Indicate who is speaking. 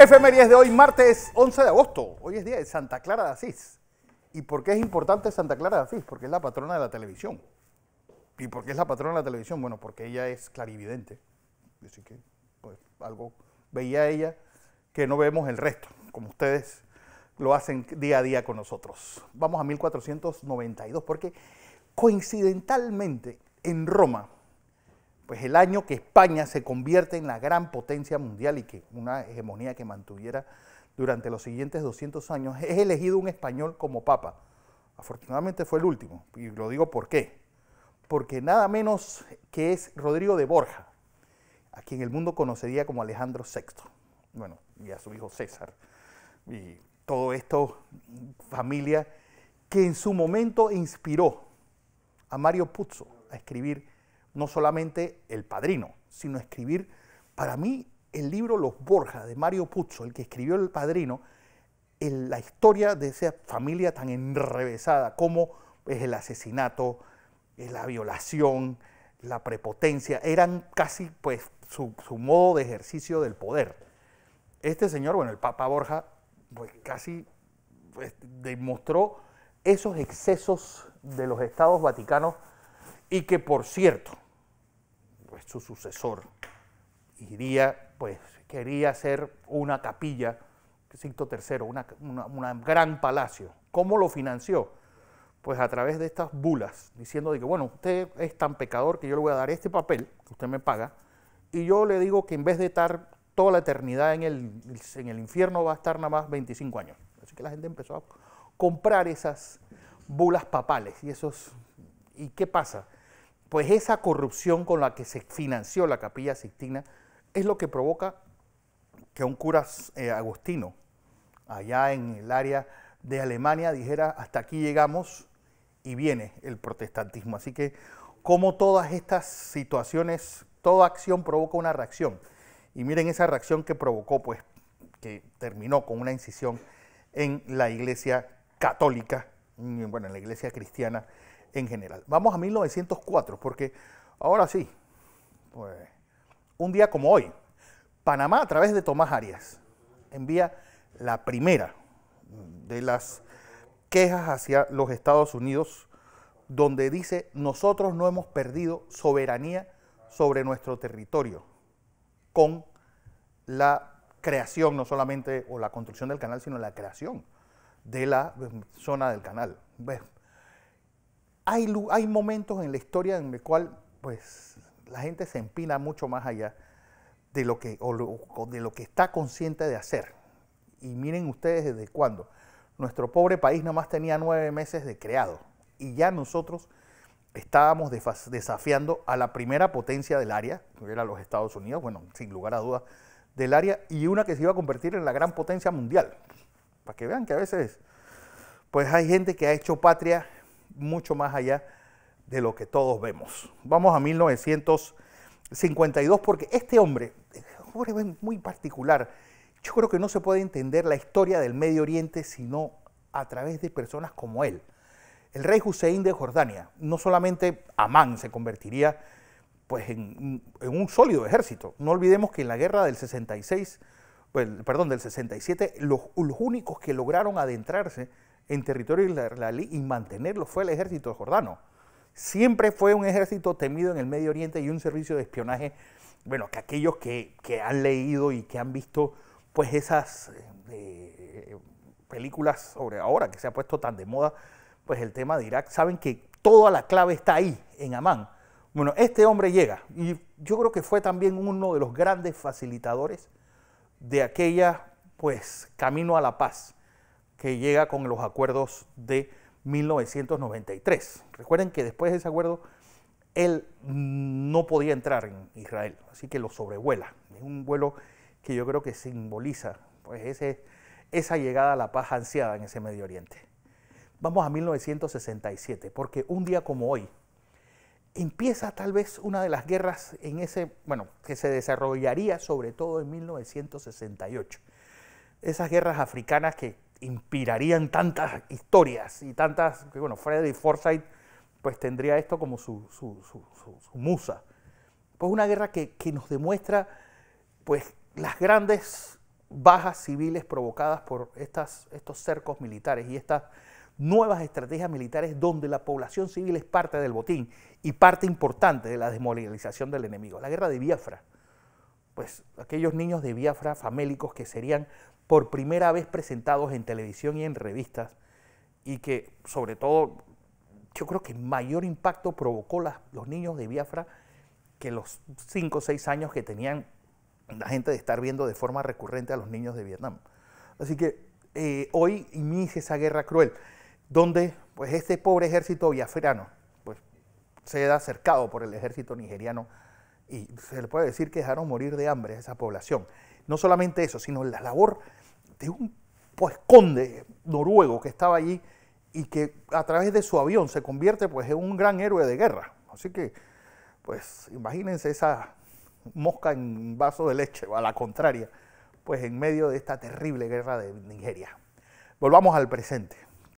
Speaker 1: Efemérides de hoy, martes 11 de agosto. Hoy es día de Santa Clara de Asís. ¿Y por qué es importante Santa Clara de Asís? Porque es la patrona de la televisión. ¿Y por qué es la patrona de la televisión? Bueno, porque ella es clarividente. Así que, pues, algo veía ella que no vemos el resto, como ustedes lo hacen día a día con nosotros. Vamos a 1492, porque coincidentalmente en Roma, pues el año que España se convierte en la gran potencia mundial y que una hegemonía que mantuviera durante los siguientes 200 años, es elegido un español como papa. Afortunadamente fue el último, y lo digo por qué. Porque nada menos que es Rodrigo de Borja, a quien el mundo conocería como Alejandro VI, bueno, y a su hijo César, y todo esto, familia que en su momento inspiró a Mario Puzo a escribir no solamente El Padrino, sino escribir, para mí, el libro Los Borja de Mario Puzo, el que escribió El Padrino, la historia de esa familia tan enrevesada, como es el asesinato, eh, la violación, la prepotencia, eran casi pues su, modo de ejercicio del poder. Este señor, bueno, el Papa Borja, pues casi pues, demostró esos excesos de los estados vaticanos y que por cierto, su sucesor iría, pues quería hacer una capilla, Cinto III, una, una, gran palacio. ¿Cómo lo financió? Pues a través de estas bulas, diciendo, que bueno, usted es tan pecador que yo le voy a dar este papel, que usted me paga, y yo le digo que en vez de estar toda la eternidad en el, en el infierno, va a estar nada más 25 años. Así que la gente empezó a comprar esas bulas papales y esos... ¿Y qué pasa? Pues esa corrupción con la que se financió la capilla Sixtina es lo que provoca que un cura eh, agustino allá en el área de Alemania dijera hasta aquí llegamos y viene el protestantismo. Así que como todas estas situaciones, toda acción provoca una reacción. Y miren esa reacción que provocó, pues, que terminó con una incisión en la iglesia católica, bueno, en la iglesia cristiana en general. Vamos a 1904, porque ahora sí, pues, un día como hoy, Panamá a través de Tomás Arias envía la primera de las quejas hacia los Estados Unidos, donde dice, nosotros no hemos perdido soberanía sobre nuestro territorio con la creación, no solamente, o la construcción del canal, sino la creación de la pues, zona del canal. ¿Ves? Pues, hay, momentos en la historia en los cual pues, la gente se empina mucho más allá de lo, que, está consciente de hacer. Y miren ustedes desde cuándo. Nuestro pobre país nada más tenía nueve meses de creado y ya nosotros estábamos desafiando a la primera potencia del área, que era los Estados Unidos, bueno, sin lugar a dudas, del área, y una que se iba a convertir en la gran potencia mundial. Para que vean que a veces, pues hay gente que ha hecho patria mucho más allá de lo que todos vemos. Vamos a 1952 porque este hombre, hombre muy particular, yo creo que no se puede entender la historia del Medio Oriente sino a través de personas como él. El rey Hussein de Jordania, no solamente Amán se convertiría pues, en, un sólido ejército. No olvidemos que en la guerra del 66, pues, perdón, del 67, los únicos que lograron adentrarse en territorio israelí y mantenerlo fue el ejército jordano. Siempre fue un ejército temido en el Medio Oriente y un servicio de espionaje, bueno, que aquellos que, han leído y que han visto pues esas eh, eh, películas sobre ahora que se ha puesto tan de moda, pues el tema de Irak, saben que toda la clave está ahí, en Amán. Bueno, este hombre llega y yo creo que fue también uno de los grandes facilitadores de aquella, pues, camino a la paz que llega con los acuerdos de 1993. Recuerden que después de ese acuerdo él no podía entrar en Israel, así que lo sobrevuela. Es un vuelo que yo creo que simboliza pues, esa llegada a la paz ansiada en ese Medio Oriente. Vamos a 1967, porque un día como hoy empieza tal vez una de las guerras en ese, bueno, que se desarrollaría sobre todo en 1968. Esas guerras africanas que inspirarían tantas historias y tantas, que bueno, Freddy Forsyth pues tendría esto como su, musa. Pues una guerra que, nos demuestra pues las grandes bajas civiles provocadas por estas, estos cercos militares y estas nuevas estrategias militares donde la población civil es parte del botín y parte importante de la desmoralización del enemigo. La guerra de Biafra, pues aquellos niños de Biafra famélicos que serían por primera vez presentados en televisión y en revistas y que sobre todo yo creo que mayor impacto provocó los niños de Biafra que los 5 o 6 años que tenían la gente de estar viendo de forma recurrente a los niños de Vietnam. Así que eh, hoy inicia esa guerra cruel, donde pues este pobre ejército biafrano pues, se da cercado por el ejército nigeriano y se le puede decir que dejaron morir de hambre a esa población. No solamente eso, sino la labor de un pues conde noruego que estaba allí y que a través de su avión se convierte pues en un gran héroe de guerra. Así que pues imagínense esa mosca en vaso de leche, o a la contraria, pues en medio de esta terrible guerra de Nigeria. Volvamos al presente.